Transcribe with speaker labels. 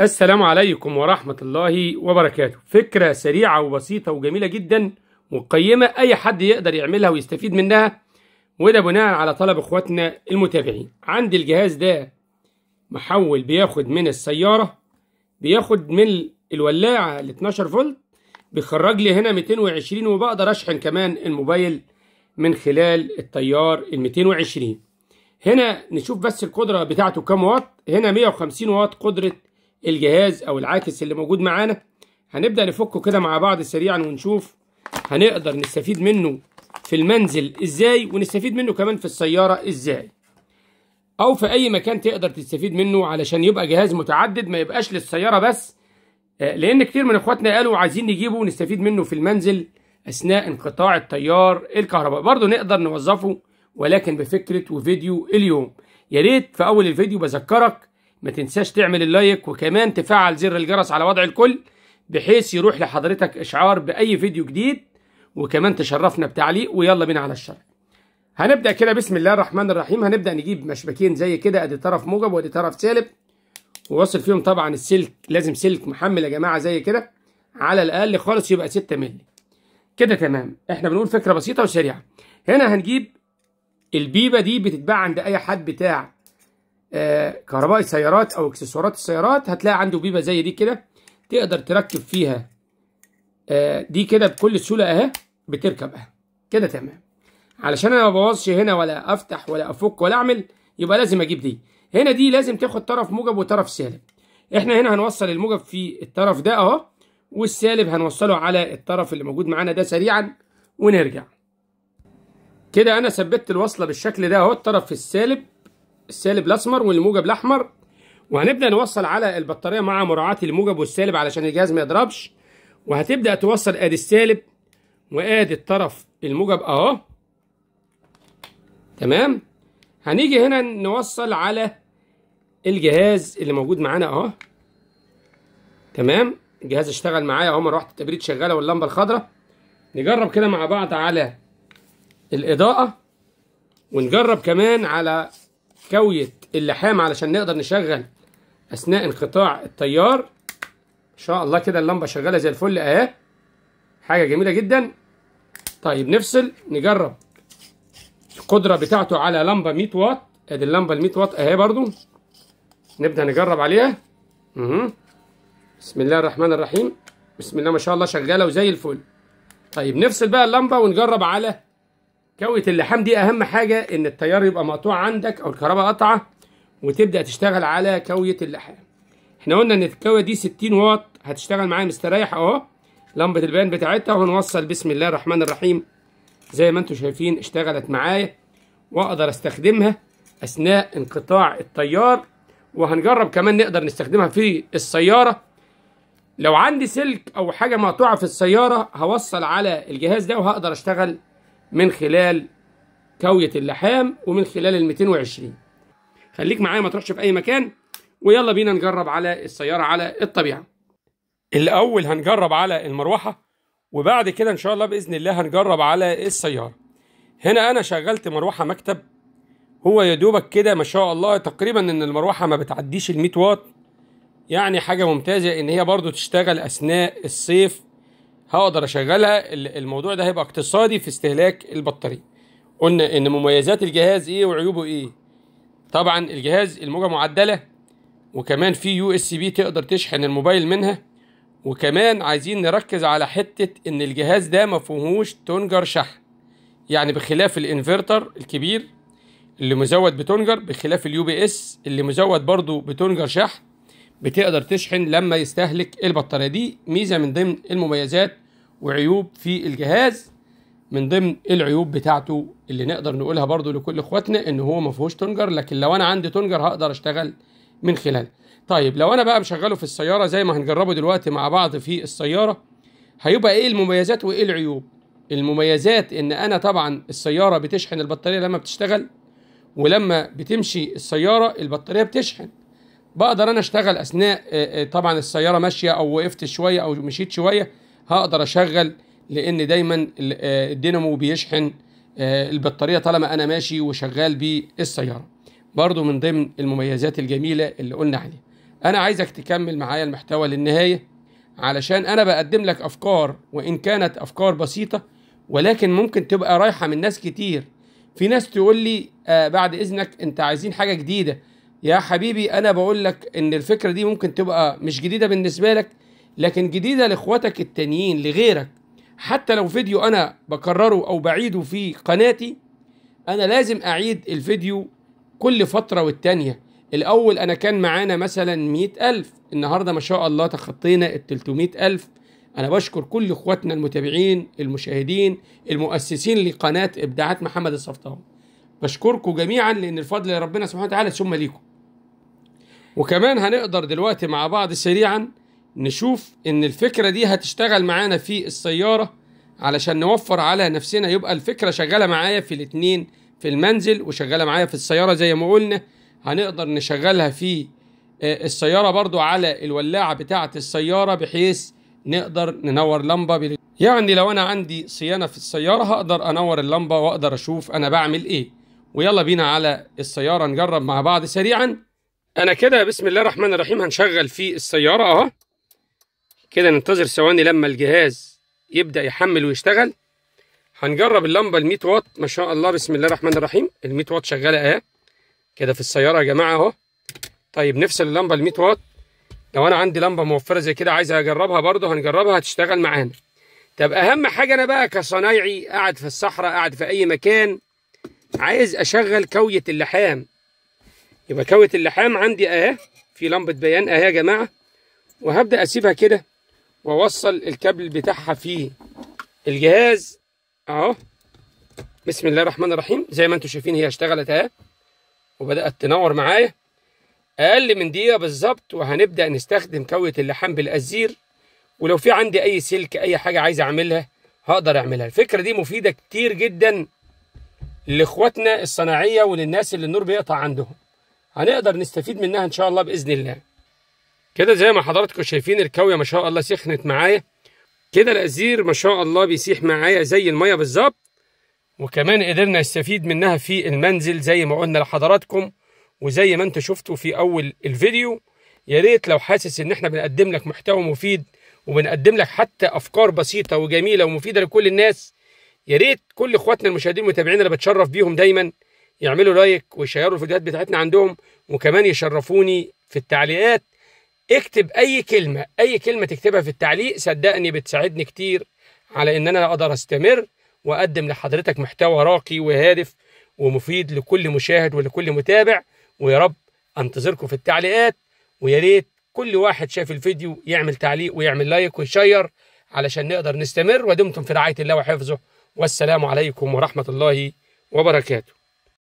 Speaker 1: السلام عليكم ورحمة الله وبركاته فكرة سريعة وبسيطة وجميلة جدا وقيمة أي حد يقدر يعملها ويستفيد منها وده بناء على طلب إخواتنا المتابعين عندي الجهاز ده محول بياخد من السيارة بياخد من الولاعة ال 12 فولت بيخرج لي هنا 220 وبقدر أشحن كمان الموبايل من خلال التيار ال 220 هنا نشوف بس القدرة بتاعته كام واط هنا 150 واط قدرة الجهاز او العاكس اللي موجود معانا هنبدا نفكه كده مع بعض سريعا ونشوف هنقدر نستفيد منه في المنزل ازاي ونستفيد منه كمان في السياره ازاي او في اي مكان تقدر تستفيد منه علشان يبقى جهاز متعدد ما يبقاش للسياره بس آه، لان كتير من اخواتنا قالوا عايزين نجيبه ونستفيد منه في المنزل اثناء انقطاع التيار الكهرباء برضه نقدر نوظفه ولكن بفكره وفيديو اليوم يا ريت في اول الفيديو بذكرك ما تنساش تعمل اللايك وكمان تفعل زر الجرس على وضع الكل بحيث يروح لحضرتك إشعار بأي فيديو جديد وكمان تشرفنا بتعليق ويلا بينا على الشرح هنبدأ كده بسم الله الرحمن الرحيم هنبدأ نجيب مشبكين زي كده ادي طرف موجب وادي طرف سالب وواصل فيهم طبعا السلك لازم سلك محمل يا جماعة زي كده على الأقل خالص يبقى 6 مللي كده تمام احنا بنقول فكرة بسيطة وسريعة هنا هنجيب البيبة دي بتتباع عند أي حد بتاع كهربائي السيارات او اكسسوارات السيارات هتلاقي عنده بيبه زي دي كده تقدر تركب فيها آه، دي كده بكل سهوله اهي بتركب اهي كده تمام علشان انا ما بوظش هنا ولا افتح ولا افك ولا اعمل يبقى لازم اجيب دي هنا دي لازم تاخد طرف موجب وطرف سالب احنا هنا هنوصل الموجب في الطرف ده اهو والسالب هنوصله على الطرف اللي موجود معانا ده سريعا ونرجع كده انا ثبتت الوصله بالشكل ده اهو الطرف السالب السالب الاسمر والموجب الاحمر وهنبدا نوصل على البطاريه مع مراعاه الموجب والسالب علشان الجهاز ما يضربش وهتبدا توصل ادي السالب وادي الطرف الموجب اهو تمام هنيجي هنا نوصل على الجهاز اللي موجود معانا اهو تمام الجهاز اشتغل معايا اهو مروحه التبريد شغاله واللمبه الخضراء نجرب كده مع بعض على الاضاءه ونجرب كمان على كوية اللحام علشان نقدر نشغل أثناء انقطاع التيار إن شاء الله كده اللمبة شغالة زي الفل أهي حاجة جميلة جدا طيب نفصل نجرب القدرة بتاعته على لمبة 100 واط ادي اللمبة ال 100 واط اهي برضو نبدأ نجرب عليها اها بسم الله الرحمن الرحيم بسم الله ما شاء الله شغالة وزي الفل طيب نفصل بقى اللمبة ونجرب على كويه اللحام دي أهم حاجة إن التيار يبقى مقطوع عندك أو الكهرباء قطعة وتبدأ تشتغل على كوية اللحام احنا قلنا إن الكوية دي 60 واط هتشتغل معايا مستريح أهو لمبة البيان بتاعتها وهنوصل بسم الله الرحمن الرحيم زي ما انتم شايفين اشتغلت معايا وأقدر أستخدمها أثناء انقطاع التيار وهنجرب كمان نقدر نستخدمها في السيارة لو عندي سلك أو حاجة مقطوعة في السيارة هوصل على الجهاز ده وهقدر أشتغل من خلال كوية اللحام ومن خلال ال 220 خليك معايا ما تروحش في أي مكان ويلا بينا نجرب على السيارة على الطبيعة الأول هنجرب على المروحة وبعد كده إن شاء الله بإذن الله هنجرب على السيارة هنا أنا شغلت مروحة مكتب هو يا دوبك كده ما شاء الله تقريبا إن المروحة ما بتعديش ال 100 واط يعني حاجة ممتازة إن هي برضو تشتغل أثناء الصيف هقدر اشغلها الموضوع ده هيبقى اقتصادي في استهلاك البطاريه قلنا ان مميزات الجهاز ايه وعيوبه ايه طبعا الجهاز الموجه معدله وكمان في يو اس بي تقدر تشحن الموبايل منها وكمان عايزين نركز على حته ان الجهاز ده ما فيهوش تونجر شحن يعني بخلاف الانفرتر الكبير اللي مزود بتونجر بخلاف اليو بي اس اللي مزود برضو بتونجر شحن بتقدر تشحن لما يستهلك البطاريه دي ميزه من ضمن المميزات وعيوب في الجهاز من ضمن العيوب بتاعته اللي نقدر نقولها برضو لكل اخواتنا ان هو ما فيهوش تونجر لكن لو انا عندي تونجر هقدر اشتغل من خلاله طيب لو انا بقى مشغله في السياره زي ما هنجربه دلوقتي مع بعض في السياره هيبقى ايه المميزات وايه العيوب المميزات ان انا طبعا السياره بتشحن البطاريه لما بتشتغل ولما بتمشي السياره البطاريه بتشحن بقدر انا اشتغل اثناء آه، آه، طبعا السياره ماشيه او وقفت شويه او مشيت شويه هقدر اشغل لان دايما آه، الدينامو بيشحن آه، البطاريه طالما انا ماشي وشغال بالسياره برضو من ضمن المميزات الجميله اللي قلنا عليها انا عايزك تكمل معايا المحتوى للنهايه علشان انا بقدم لك افكار وان كانت افكار بسيطه ولكن ممكن تبقى رايحه من ناس كتير في ناس تقول لي آه بعد اذنك انت عايزين حاجه جديده يا حبيبي انا بقول لك ان الفكره دي ممكن تبقى مش جديده بالنسبه لك لكن جديده لاخواتك التانيين لغيرك حتى لو فيديو انا بكرره او بعيده في قناتي انا لازم اعيد الفيديو كل فتره والتانيه الاول انا كان معانا مثلا مئة الف النهارده ما شاء الله تخطينا ال الف انا بشكر كل اخواتنا المتابعين المشاهدين المؤسسين لقناه ابداعات محمد الصفطاوي بشكركم جميعا لان الفضل لربنا سبحانه وتعالى ثم ليكم وكمان هنقدر دلوقتي مع بعض سريعا نشوف ان الفكرة دي هتشتغل معانا في السيارة علشان نوفر على نفسنا يبقى الفكرة شغالة معايا في الاتنين في المنزل وشغالة معايا في السيارة زي ما قلنا هنقدر نشغلها في آه، السيارة برضو على الولاعة بتاعة السيارة بحيث نقدر ننور لمبة بال... يعني لو انا عندي صيانة في السيارة هقدر انور اللمبة واقدر اشوف انا بعمل ايه ويلا بينا على السيارة نجرب مع بعض سريعا انا كده بسم الله الرحمن الرحيم هنشغل في السيارة اهو كده ننتظر ثواني لما الجهاز يبدأ يحمل ويشتغل هنجرب اللمبة ال 100 واط ما شاء الله بسم الله الرحمن الرحيم ال 100 واط شغالة اهي كده في السيارة يا جماعة اهو طيب نفصل اللمبة ال 100 واط لو انا عندي لمبة موفرة زي كده عايز اجربها برده هنجربها هتشتغل معانا طب اهم حاجة انا بقى كصنايعي قاعد في الصحراء قاعد في اي مكان عايز اشغل كوية اللحام يبقى كوية اللحام عندي اهي في لمبة بيان اهي يا جماعة وهبدأ اسيبها كده واوصل الكابل بتاعها في الجهاز اهو بسم الله الرحمن الرحيم زي ما انتم شايفين هي اشتغلت اهي وبدات تنور معايا اقل من دقيقه بالظبط وهنبدا نستخدم كويه اللحام بالازير ولو في عندي اي سلك اي حاجه عايز اعملها هقدر اعملها الفكره دي مفيده كتير جدا لاخواتنا الصناعيه وللناس اللي النور بيقطع عندهم هنقدر نستفيد منها ان شاء الله باذن الله كده زي ما حضراتكم شايفين الكاويه ما شاء الله سخنت معايا كده الازير ما شاء الله بيسيح معايا زي الميه بالظبط وكمان قدرنا نستفيد منها في المنزل زي ما قلنا لحضراتكم وزي ما انتم شفتوا في اول الفيديو يا ريت لو حاسس ان احنا بنقدم لك محتوى مفيد وبنقدم لك حتى افكار بسيطه وجميله ومفيده لكل الناس يا ريت كل اخواتنا المشاهدين المتابعين اللي بتشرف بيهم دايما يعملوا لايك ويشيروا الفيديوهات بتاعتنا عندهم وكمان يشرفوني في التعليقات اكتب اي كلمه اي كلمه تكتبها في التعليق صدقني بتساعدني كتير على ان انا اقدر استمر واقدم لحضرتك محتوى راقي وهادف ومفيد لكل مشاهد ولكل متابع ويا رب انتظركم في التعليقات ويا ريت كل واحد شاف الفيديو يعمل تعليق ويعمل لايك ويشير علشان نقدر نستمر ودمتم في رعايه الله وحفظه والسلام عليكم ورحمه الله وبركاته